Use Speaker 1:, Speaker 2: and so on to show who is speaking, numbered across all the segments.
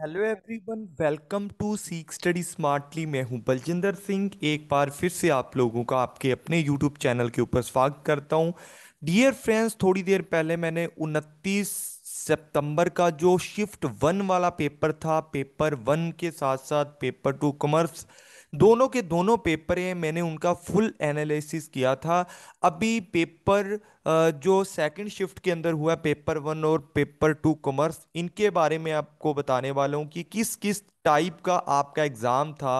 Speaker 1: hello everyone welcome to Seekh study smartly मैं हूं बलजिंदर सिंह एक बार फिर से आप लोगों का आपके अपने यूट्यूब चैनल के ऊपर स्वागत करता हूं डियर फ्रेंड्स थोड़ी देर पहले मैंने उनतीस सितंबर का जो शिफ्ट वन वाला पेपर था पेपर वन के साथ साथ पेपर टू कॉमर्स दोनों के दोनों पेपर हैं मैंने उनका फुल एनालिसिस किया था अभी पेपर जो सेकंड शिफ्ट के अंदर हुआ पेपर वन और पेपर टू कॉमर्स इनके बारे में आपको बताने वाला हूँ कि किस किस टाइप का आपका एग्ज़ाम था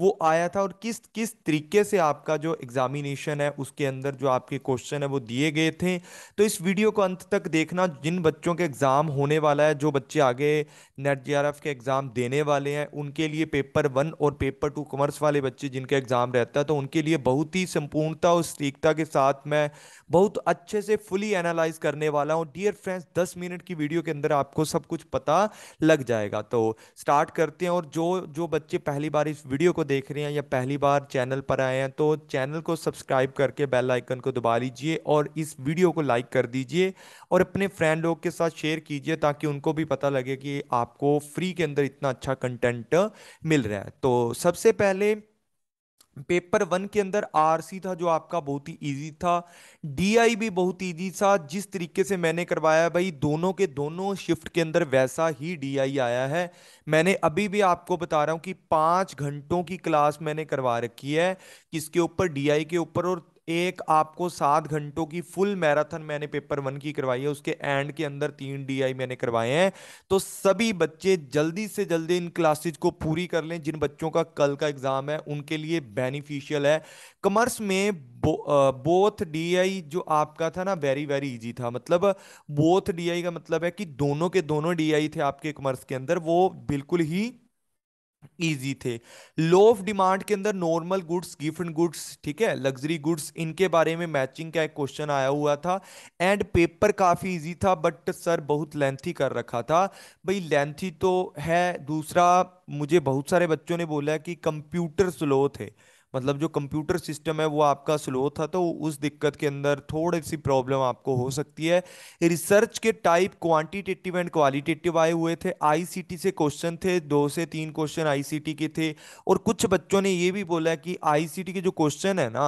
Speaker 1: वो आया था और किस किस तरीके से आपका जो एग्ज़ामिनेशन है उसके अंदर जो आपके क्वेश्चन है वो दिए गए थे तो इस वीडियो को अंत तक देखना जिन बच्चों के एग्ज़ाम होने वाला है जो बच्चे आगे नेट जे e के एग्ज़ाम देने वाले हैं उनके लिए पेपर वन और पेपर टू कॉमर्स वाले बच्चे जिनका एग्ज़ाम रहता है तो उनके लिए बहुत ही संपूर्णता और सटीकता के साथ मैं बहुत अच्छे से फुली एनालाइज करने वाला हूँ डियर फ्रेंड्स दस मिनट की वीडियो के अंदर आपको सब कुछ पता लग जाएगा तो स्टार्ट करते हैं और जो जो बच्चे पहली बार इस वीडियो को देख रहे हैं या पहली बार चैनल पर आए हैं तो चैनल को सब्सक्राइब करके बेल आइकन को दबा लीजिए और इस वीडियो को लाइक कर दीजिए और अपने फ्रेंड लोग के साथ शेयर कीजिए ताकि उनको भी पता लगे कि आपको फ्री के अंदर इतना अच्छा कंटेंट मिल रहा है तो सबसे पहले पेपर वन के अंदर आरसी था जो आपका बहुत ही इजी था डीआई भी बहुत इजी था जिस तरीके से मैंने करवाया भाई दोनों के दोनों शिफ्ट के अंदर वैसा ही डीआई आया है मैंने अभी भी आपको बता रहा हूँ कि पाँच घंटों की क्लास मैंने करवा रखी है किसके ऊपर डीआई के ऊपर और एक आपको सात घंटों की फुल मैराथन मैंने पेपर वन की करवाई है उसके एंड के अंदर तीन डीआई मैंने करवाए हैं तो सभी बच्चे जल्दी से जल्दी इन क्लासेज को पूरी कर लें जिन बच्चों का कल का एग्जाम है उनके लिए बेनिफिशियल है कमर्स में बो, बोथ डीआई जो आपका था ना वेरी वेरी इजी था मतलब बोथ डीआई का मतलब है कि दोनों के दोनों डीआई थे आपके कमर्स के अंदर वो बिल्कुल ही इजी थे लो ऑफ डिमांड के अंदर नॉर्मल गुड्स गिफ्ट गुड्स ठीक है लग्जरी गुड्स इनके बारे में मैचिंग का एक क्वेश्चन आया हुआ था एंड पेपर काफ़ी इजी था बट सर बहुत लेंथी कर रखा था भाई लेंथी तो है दूसरा मुझे बहुत सारे बच्चों ने बोला कि कंप्यूटर स्लो थे मतलब जो कंप्यूटर सिस्टम है वो आपका स्लो था तो उस दिक्कत के अंदर थोड़ी सी प्रॉब्लम आपको हो सकती है रिसर्च के टाइप क्वांटिटेटिव एंड क्वालिटेटिव आए हुए थे आईसीटी से क्वेश्चन थे दो से तीन क्वेश्चन आईसीटी के थे और कुछ बच्चों ने ये भी बोला कि आईसीटी के जो क्वेश्चन है ना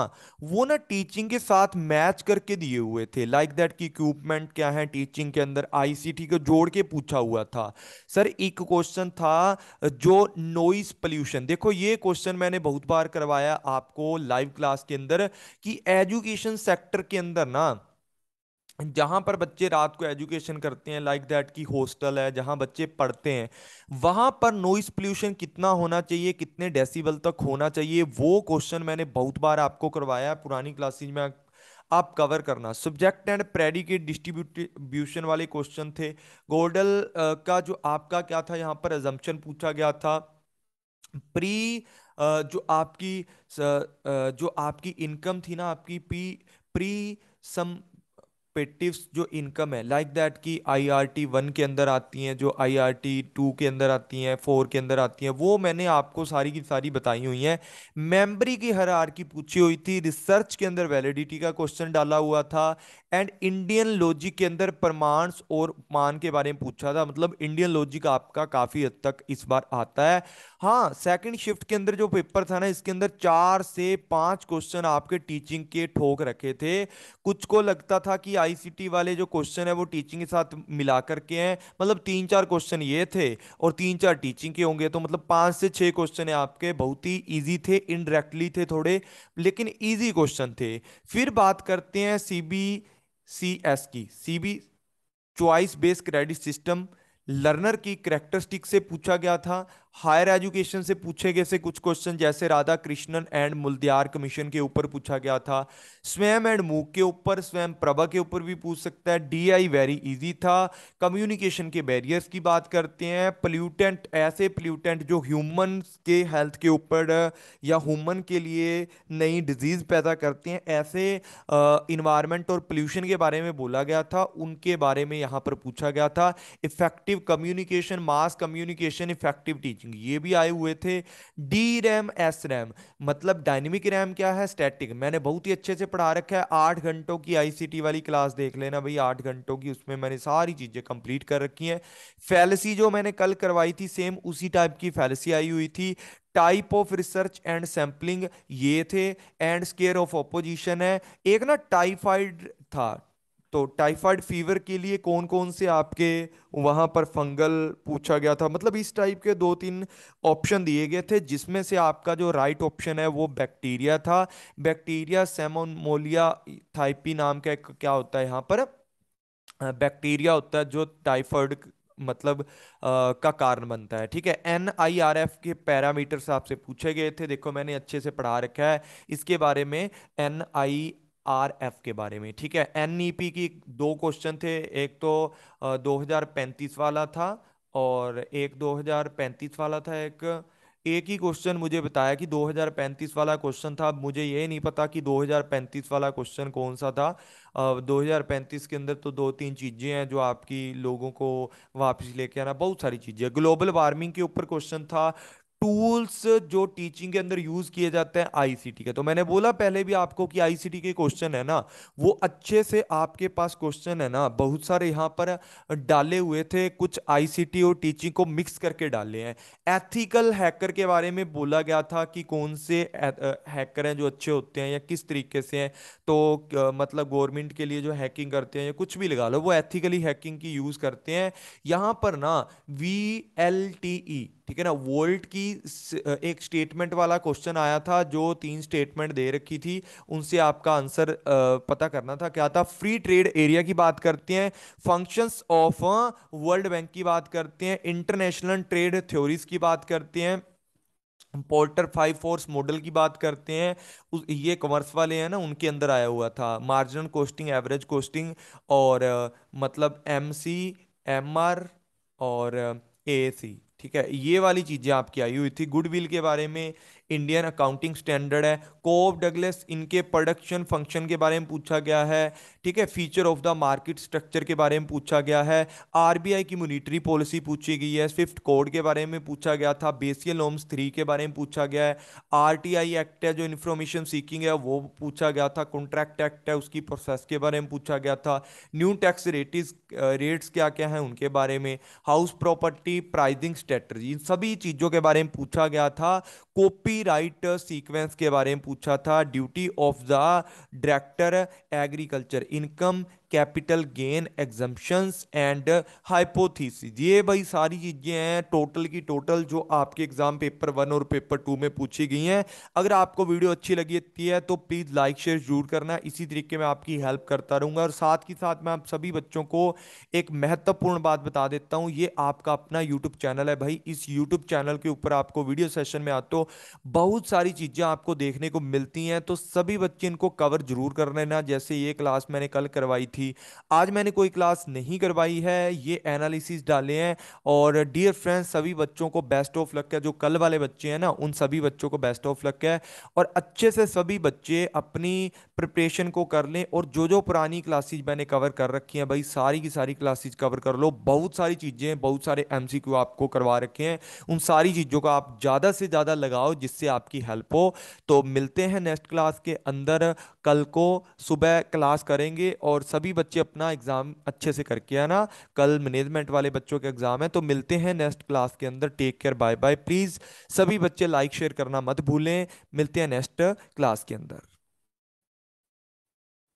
Speaker 1: वो ना टीचिंग के साथ मैच करके दिए हुए थे लाइक दैट की इक्विपमेंट क्या है टीचिंग के अंदर आई को जोड़ के पूछा हुआ था सर एक क्वेश्चन था जो नॉइस पोल्यूशन देखो ये क्वेश्चन मैंने बहुत बार करवाया आपको लाइव क्लास के अंदर कि एजुकेशन सेक्टर के अंदर ना जहाँ पर बच्चे रात को एजुकेशन करते हैं लाइक like दैट की हॉस्टल है जहाँ बच्चे पढ़ते हैं वहाँ पर नॉइस पोल्यूशन कितना होना चाहिए कितने डेसिबल तक होना चाहिए वो क्वेश्चन मैंने बहुत बार आपको करवाया है पुरानी क्लासेज में आप कवर करना सब्जेक्ट एंड प्रेडिकेट डिस्ट्रीब्यूशन वाले क्वेश्चन थे गोल्डल का जो आपका क्या था यहाँ पर एजम्पन पूछा गया था प्री जो आपकी जो आपकी इनकम थी ना आपकी पी प्री सम पेटिव्स जो इनकम है लाइक दैट कि आई आर टी वन के अंदर आती हैं जो आई आर टी टू के अंदर आती हैं फोर के अंदर आती हैं वो मैंने आपको सारी की सारी बताई हुई हैं मेमरी की हर आर की पूछी हुई थी रिसर्च के अंदर वैलिडिटी का क्वेश्चन डाला हुआ था एंड इंडियन लॉजिक के अंदर प्रमाण और मान के बारे में पूछा था मतलब इंडियन लॉजिक आपका काफ़ी हद तक इस बार आता है हाँ सेकंड शिफ्ट के अंदर जो पेपर था ना इसके अंदर चार से पांच क्वेश्चन आपके टीचिंग के ठोक रखे थे कुछ को लगता था कि आईसीटी वाले जो क्वेश्चन है वो टीचिंग के साथ मिला करके हैं मतलब तीन चार क्वेश्चन ये थे और तीन चार टीचिंग के होंगे तो मतलब पाँच से छः क्वेश्चन आपके बहुत ही ईजी थे इनडायरेक्टली थे थोड़े लेकिन ईजी क्वेश्चन थे फिर बात करते हैं सी बी सी एस की C B choice based credit system learner की करेक्टरिस्टिक से पूछा गया था हायर एजुकेशन से पूछे गए से कुछ क्वेश्चन जैसे Radhakrishnan and Mudaliar commission के ऊपर पूछा गया था स्वयं एंड मूक के ऊपर स्वयं प्रभा के ऊपर भी पूछ सकता है डी आई वेरी इजी था कम्युनिकेशन के बैरियर्स की बात करते हैं पल्यूटेंट ऐसे पल्यूटेंट जो ह्यूमन के हेल्थ के ऊपर या ह्यूमन के लिए नई डिजीज़ पैदा करते हैं ऐसे इन्वायरमेंट और पल्यूशन के बारे में बोला गया था उनके बारे में यहाँ पर पूछा गया था effective communication mass communication effective teaching क्योंकि ये भी आए हुए थे डी रैम एस रैम मतलब डायनेमिक रैम क्या है स्टैटिक मैंने बहुत ही अच्छे से पढ़ा रखा है आठ घंटों की आईसीटी वाली क्लास देख लेना भाई आठ घंटों की उसमें मैंने सारी चीज़ें कंप्लीट कर रखी हैं फैलसी जो मैंने कल करवाई थी सेम उसी टाइप की फैलसी आई हुई थी type of research and sampling ये थे एंड स्केयर ऑफ ऑपोजिशन है एक ना टाइफाइड था तो टाइफाइड फीवर के लिए कौन कौन से आपके वहाँ पर फंगल पूछा गया था मतलब इस टाइप के दो तीन ऑप्शन दिए गए थे जिसमें से आपका जो राइट ऑप्शन है वो बैक्टीरिया था बैक्टीरिया सेमोनमोलिया थाइपी नाम का एक क्या होता है यहाँ पर बैक्टीरिया होता है जो टाइफाइड मतलब आ, का कारण बनता है ठीक है एन आई आर एफ के पैरामीटर्स आपसे पूछे गए थे देखो मैंने अच्छे से पढ़ा रखा है इसके बारे में एन आई आर एफ के बारे में ठीक है एन ई पी की दो क्वेश्चन थे एक तो दो हजार पैंतीस वाला था और एक दो हजार पैंतीस वाला था एक एक ही क्वेश्चन मुझे बताया कि 2035 वाला क्वेश्चन था मुझे ये नहीं पता कि 2035 वाला क्वेश्चन कौन सा था uh, 2035 के अंदर तो दो तीन चीज़ें हैं जो आपकी लोगों को वापस लेके आना बहुत सारी चीज़ें ग्लोबल वार्मिंग के ऊपर क्वेश्चन था टूल्स जो टीचिंग के अंदर यूज किए जाते हैं आईसीटी के तो मैंने बोला पहले भी आपको कि आईसीटी के क्वेश्चन है ना वो अच्छे से आपके पास क्वेश्चन है ना बहुत सारे यहाँ पर डाले हुए थे कुछ आईसीटी और टीचिंग को मिक्स करके डाले हैं एथिकल हैकर के बारे में बोला गया था कि कौन से हैकर हैं जो अच्छे होते हैं या किस तरीके से हैं तो मतलब गवर्नमेंट के लिए जो हैकिंग करते हैं या कुछ भी लगा लो वो एथिकली हैकिंग की यूज करते हैं यहाँ पर ना वी एल टी ई ठीक है ना वोल्ट की एक स्टेटमेंट वाला क्वेश्चन आया था जो तीन स्टेटमेंट दे रखी थी उनसे आपका आंसर पता करना था क्या था फ्री ट्रेड एरिया की बात करते हैं फंक्शंस ऑफ वर्ल्ड बैंक की बात करते हैं इंटरनेशनल ट्रेड थ्योरीज की बात करते हैं पोर्टर फाइव फोर्स मॉडल की बात करते हैं ये कॉमर्स वाले हैं ना उनके अंदर आया हुआ था मार्जिनल कोस्टिंग एवरेज कोस्टिंग और मतलब एम सी एम आर और ए सी ठीक है ये वाली चीज़ें आपकी आई हुई थी गुडविल के बारे में इंडियन अकाउंटिंग स्टैंडर्ड है कोव डगलेस इनके प्रोडक्शन फंक्शन के बारे में पूछा गया है ठीक है feature of the market structure के बारे में पूछा गया है आरबीआई की मोनिटरी पॉलिसी पूछी गई है स्विफ्ट कोड के बारे में पूछा गया था बेसियल होम्स थ्री के बारे में पूछा गया है आर एक्ट है जो इन्फॉर्मेशन सीकिंग है वो पूछा गया था कॉन्ट्रैक्ट एक्ट है उसकी प्रोसेस के बारे में पूछा गया था न्यू टैक्स रेटिस रेट्स क्या क्या हैं उनके बारे में हाउस प्रॉपर्टी प्राइजिंग स्ट्रेटी इन सभी चीज़ों के बारे में पूछा गया था कॉपी राइट सीक्वेंस के बारे में पूछा था duty of the director agriculture income capital gain exemptions and hypothesis ये भाई सारी चीज़ें हैं टोटल की टोटल जो आपके एग्जाम पेपर वन और पेपर टू में पूछी गई हैं अगर आपको वीडियो अच्छी लगी है तो प्लीज़ लाइक शेयर जरूर करना इसी तरीके में आपकी हेल्प करता रहूँगा और साथ ही साथ मैं आप सभी बच्चों को एक महत्वपूर्ण बात बता देता हूँ ये आपका अपना यूट्यूब चैनल है भाई इस यूट्यूब चैनल के ऊपर आपको वीडियो सेशन में आते हो बहुत सारी चीज़ें आपको देखने को मिलती हैं तो सभी बच्चे इनको कवर जरूर कर लेना जैसे ये क्लास मैंने कल करवाई थी थी आज मैंने कोई क्लास नहीं करवाई है ये एनालिसिस डाले हैं और डियर फ्रेंड्स सभी बच्चों को बेस्ट ऑफ लक है जो कल वाले बच्चे हैं ना उन सभी बच्चों को बेस्ट ऑफ लक है और अच्छे से सभी बच्चे अपनी प्रिपरेशन को कर लें और जो जो पुरानी क्लासेज मैंने कवर कर रखी हैं भाई सारी की सारी क्लासेज कवर कर लो बहुत सारी चीज़ें बहुत सारे एम आपको करवा रखे हैं उन सारी चीज़ों का आप ज़्यादा से ज़्यादा लगाओ जिससे आपकी हेल्प हो तो मिलते हैं नेक्स्ट क्लास के अंदर कल को सुबह क्लास करेंगे और सभी बच्चे अपना एग्ज़ाम अच्छे से करके आना कल मैनेजमेंट वाले बच्चों के एग्ज़ाम है तो मिलते हैं नेक्स्ट क्लास के अंदर take care bye bye please सभी बच्चे लाइक शेयर करना मत भूलें मिलते हैं नेक्स्ट क्लास के अंदर